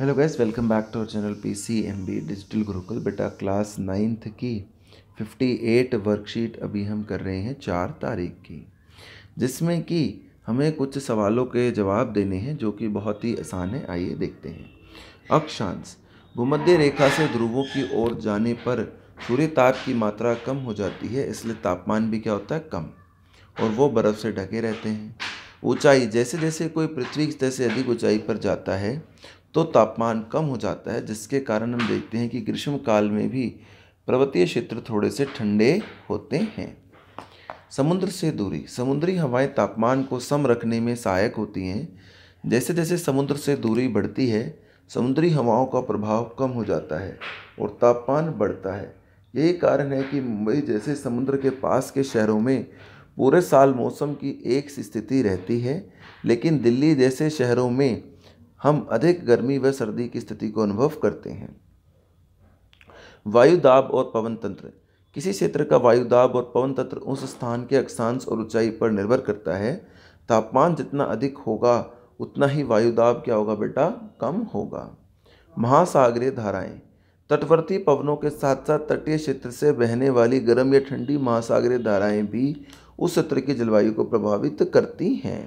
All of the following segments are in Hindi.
hello guys welcome back to our channel PCMB digital Gurukul बेटा क्लास नाइन्थ की फिफ्टी एट वर्कशीट अभी हम कर रहे हैं चार तारीख की जिसमें कि हमें कुछ सवालों के जवाब देने हैं जो कि बहुत ही आसान है आइए देखते हैं अक्षांश भूमध्य रेखा से ध्रुवों की ओर जाने पर सूर्य ताप की मात्रा कम हो जाती है इसलिए तापमान भी क्या होता है कम और वो बर्फ़ से ढके रहते हैं ऊंचाई जैसे जैसे कोई पृथ्वी जैसे अधिक ऊंचाई पर जाता है तो तापमान कम हो जाता है जिसके कारण हम देखते हैं कि ग्रीष्म काल में भी पर्वतीय क्षेत्र थोड़े से ठंडे होते हैं समुद्र से दूरी समुद्री हवाएं तापमान को सम रखने में सहायक होती हैं जैसे जैसे समुद्र से दूरी बढ़ती है समुद्री हवाओं का प्रभाव कम हो जाता है और तापमान बढ़ता है यही कारण है कि मुंबई जैसे समुद्र के पास के शहरों में पूरे साल मौसम की एक स्थिति रहती है लेकिन दिल्ली जैसे शहरों में हम अधिक गर्मी व सर्दी की स्थिति को अनुभव करते हैं वायु दाब और पवन तंत्र किसी क्षेत्र का वायु दाब और पवन तंत्र उस स्थान के अक्षांश और ऊंचाई पर निर्भर करता है तापमान जितना अधिक होगा उतना ही वायु दाब क्या होगा बेटा कम होगा महासागरीय धाराएं तटवर्ती पवनों के साथ साथ तटीय क्षेत्र से बहने वाली गर्म या ठंडी महासागरीय धाराएं भी उस क्षेत्र की जलवायु को प्रभावित करती हैं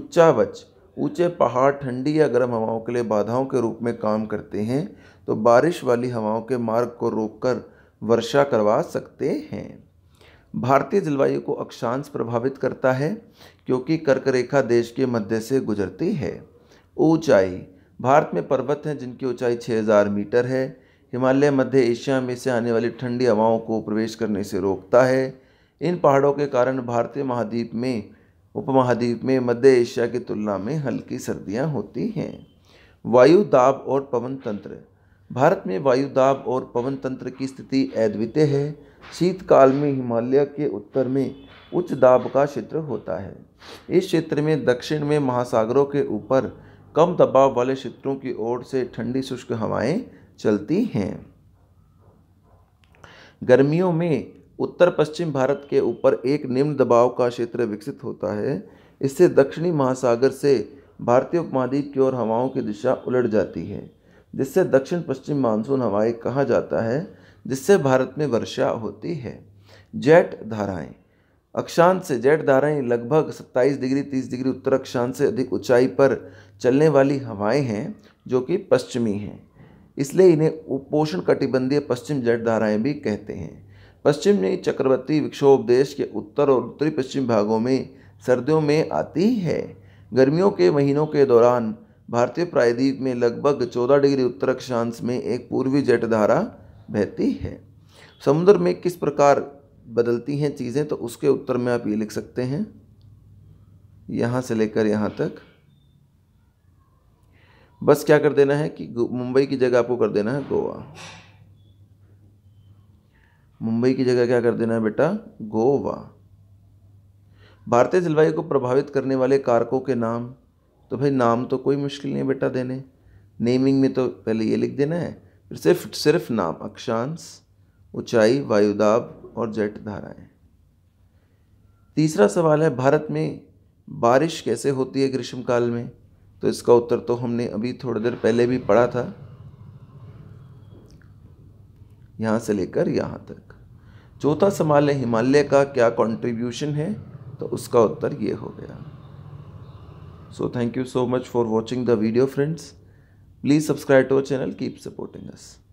उच्चावच ऊंचे पहाड़ ठंडी या गर्म हवाओं के लिए बाधाओं के रूप में काम करते हैं तो बारिश वाली हवाओं के मार्ग को रोककर वर्षा करवा सकते हैं भारतीय जलवायु को अक्षांश प्रभावित करता है क्योंकि कर्क रेखा देश के मध्य से गुजरती है ऊंचाई भारत में पर्वत हैं जिनकी ऊंचाई 6000 मीटर है हिमालय मध्य एशिया में से आने वाली ठंडी हवाओं को प्रवेश करने से रोकता है इन पहाड़ों के कारण भारतीय महाद्वीप में उपमहाद्वीप में मध्य एशिया की तुलना में हल्की सर्दियां होती हैं वायु दाब और पवन तंत्र भारत में वायु दाब और पवन तंत्र की स्थिति अद्वितीय है शीतकाल में हिमालय के उत्तर में उच्च दाब का क्षेत्र होता है इस क्षेत्र में दक्षिण में महासागरों के ऊपर कम दबाव वाले क्षेत्रों की ओर से ठंडी शुष्क हवाएं चलती हैं गर्मियों में उत्तर पश्चिम भारत के ऊपर एक निम्न दबाव का क्षेत्र विकसित होता है इससे दक्षिणी महासागर से भारतीय उपमहाद्वीप की ओर हवाओं की दिशा उलट जाती है जिससे दक्षिण पश्चिम मानसून हवाएं कहा जाता है जिससे भारत में वर्षा होती है जेट धाराएं अक्षांश से जेट धाराएं लगभग 27 डिग्री 30 डिग्री उत्तर अक्षांश से अधिक ऊंचाई पर चलने वाली हवाएं हैं जो कि पश्चिमी हैं इसलिए इन्हें उपोषण कटिबंधीय पश्चिम जेट धाराएं भी कहते हैं पश्चिम में चक्रवर्ती विक्षोभ देश के उत्तर और उत्तरी पश्चिम भागों में सर्दियों में आती है गर्मियों के महीनों के दौरान भारतीय प्रायद्वीप में लगभग 14 डिग्री उत्तर अक्षांश में एक पूर्वी जेट धारा बहती है समुद्र में किस प्रकार बदलती हैं चीज़ें तो उसके उत्तर में आप ये लिख सकते हैं यहाँ से लेकर यहाँ तक बस क्या कर देना है कि मुंबई की जगह आपको कर देना है गोवा मुंबई की जगह क्या कर देना है बेटा गोवा भारतीय जलवायु को प्रभावित करने वाले कारकों के नाम तो भाई नाम तो कोई मुश्किल नहीं है बेटा देने नेमिंग में तो पहले ये लिख देना है फिर सिर्फ सिर्फ नाम अक्षांश ऊंचाई वायुदाब और जेट धाराएं तीसरा सवाल है भारत में बारिश कैसे होती है ग्रीष्मकाल में तो इसका उत्तर तो हमने अभी थोड़ी देर पहले भी पढ़ा था यहाँ से लेकर यहाँ तक चौथा सवाल है हिमालय का क्या कंट्रीब्यूशन है तो उसका उत्तर ये हो गया so thank you so much for watching the video friends please subscribe to our channel keep supporting us